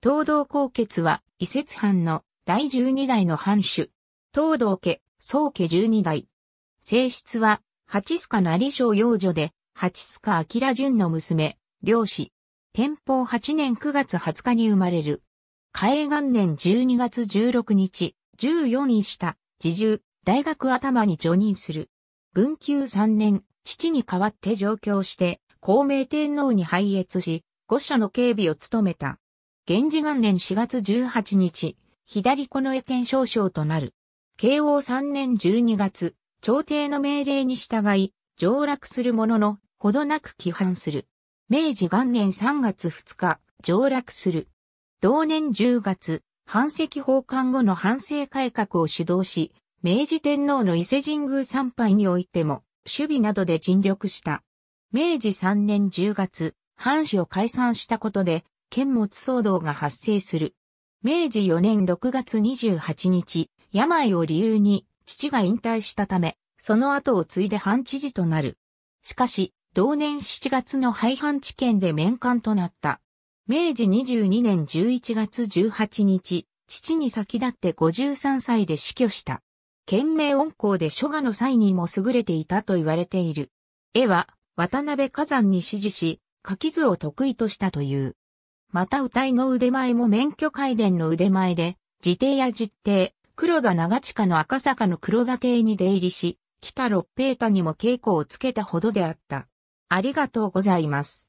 東道高傑は、伊節藩の第十二代の藩主。東道家、宗家十二代。性質は、八須賀成小幼女で、八須賀明淳の娘、漁師。天保八年九月二十日に生まれる。嘉永元年十二月十六日、四4位下、自重、大学頭に助任する。文久三年、父に代わって上京して、孔明天皇に拝謁し、五社の警備を務めた。源氏元年4月18日、左近衛県少将となる。慶応3年12月、朝廷の命令に従い、上落するものの、ほどなく規範する。明治元年3月2日、上落する。同年10月、藩籍奉還後の反政改革を主導し、明治天皇の伊勢神宮参拝においても、守備などで尽力した。明治3年10月、藩士を解散したことで、剣物騒動が発生する。明治4年6月28日、病を理由に父が引退したため、その後を継いで藩知事となる。しかし、同年7月の廃藩置県で面官となった。明治22年11月18日、父に先立って53歳で死去した。懸命温厚で書画の際にも優れていたと言われている。絵は渡辺火山に指示し、書き図を得意としたという。また歌いの腕前も免許改伝の腕前で、自邸や実邸、黒田長近の赤坂の黒田邸に出入りし、北六平太にも稽古をつけたほどであった。ありがとうございます。